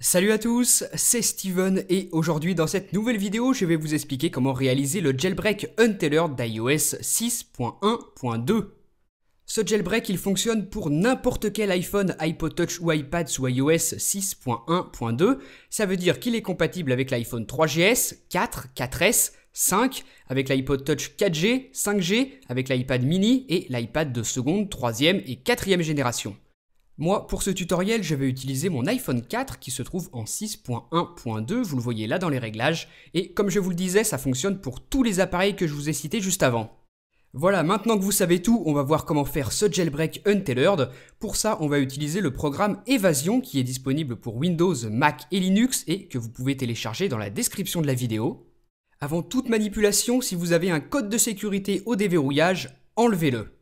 Salut à tous, c'est Steven et aujourd'hui dans cette nouvelle vidéo je vais vous expliquer comment réaliser le jailbreak Untethered d'iOS 6.1.2. Ce jailbreak il fonctionne pour n'importe quel iPhone, iPod Touch ou iPad sous iOS 6.1.2, ça veut dire qu'il est compatible avec l'iPhone 3GS, 4, 4S, 5, avec l'iPod Touch 4G, 5G, avec l'iPad mini et l'iPad de seconde, troisième et quatrième génération. Moi, pour ce tutoriel, je vais utiliser mon iPhone 4 qui se trouve en 6.1.2, vous le voyez là dans les réglages, et comme je vous le disais, ça fonctionne pour tous les appareils que je vous ai cités juste avant. Voilà, maintenant que vous savez tout, on va voir comment faire ce jailbreak untailored. Pour ça, on va utiliser le programme Evasion qui est disponible pour Windows, Mac et Linux et que vous pouvez télécharger dans la description de la vidéo. Avant toute manipulation, si vous avez un code de sécurité au déverrouillage, enlevez-le.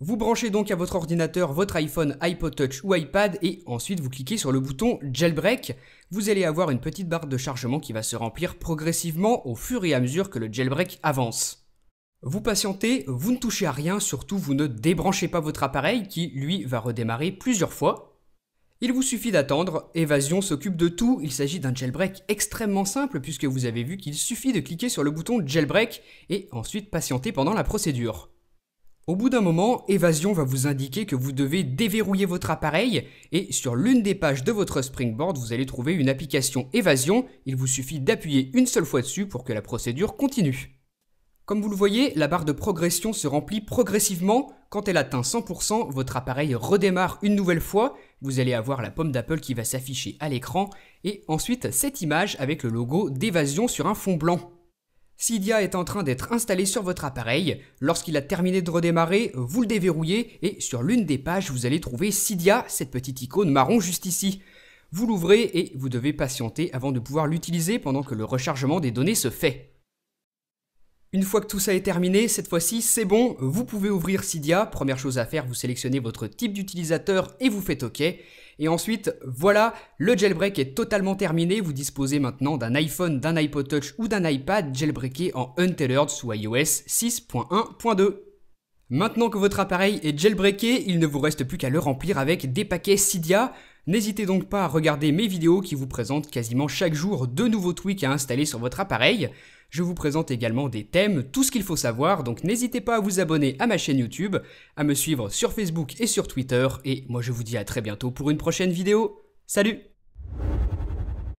Vous branchez donc à votre ordinateur votre iPhone, iPod Touch ou iPad et ensuite vous cliquez sur le bouton Jailbreak. Vous allez avoir une petite barre de chargement qui va se remplir progressivement au fur et à mesure que le jailbreak avance. Vous patientez, vous ne touchez à rien, surtout vous ne débranchez pas votre appareil qui, lui, va redémarrer plusieurs fois. Il vous suffit d'attendre, Evasion s'occupe de tout, il s'agit d'un jailbreak extrêmement simple puisque vous avez vu qu'il suffit de cliquer sur le bouton jailbreak et ensuite patienter pendant la procédure. Au bout d'un moment, Évasion va vous indiquer que vous devez déverrouiller votre appareil et sur l'une des pages de votre Springboard, vous allez trouver une application Évasion. Il vous suffit d'appuyer une seule fois dessus pour que la procédure continue. Comme vous le voyez, la barre de progression se remplit progressivement. Quand elle atteint 100%, votre appareil redémarre une nouvelle fois. Vous allez avoir la pomme d'Apple qui va s'afficher à l'écran et ensuite cette image avec le logo d'évasion sur un fond blanc. Cydia est en train d'être installé sur votre appareil. Lorsqu'il a terminé de redémarrer, vous le déverrouillez et sur l'une des pages, vous allez trouver Cydia, cette petite icône marron juste ici. Vous l'ouvrez et vous devez patienter avant de pouvoir l'utiliser pendant que le rechargement des données se fait. Une fois que tout ça est terminé, cette fois-ci, c'est bon, vous pouvez ouvrir Cydia. Première chose à faire, vous sélectionnez votre type d'utilisateur et vous faites OK. Et ensuite, voilà, le jailbreak est totalement terminé. Vous disposez maintenant d'un iPhone, d'un iPod Touch ou d'un iPad jailbreaké en Untethered sous iOS 6.1.2. Maintenant que votre appareil est jailbreaké, il ne vous reste plus qu'à le remplir avec des paquets Cydia. N'hésitez donc pas à regarder mes vidéos qui vous présentent quasiment chaque jour de nouveaux tweaks à installer sur votre appareil. Je vous présente également des thèmes, tout ce qu'il faut savoir, donc n'hésitez pas à vous abonner à ma chaîne YouTube, à me suivre sur Facebook et sur Twitter, et moi je vous dis à très bientôt pour une prochaine vidéo. Salut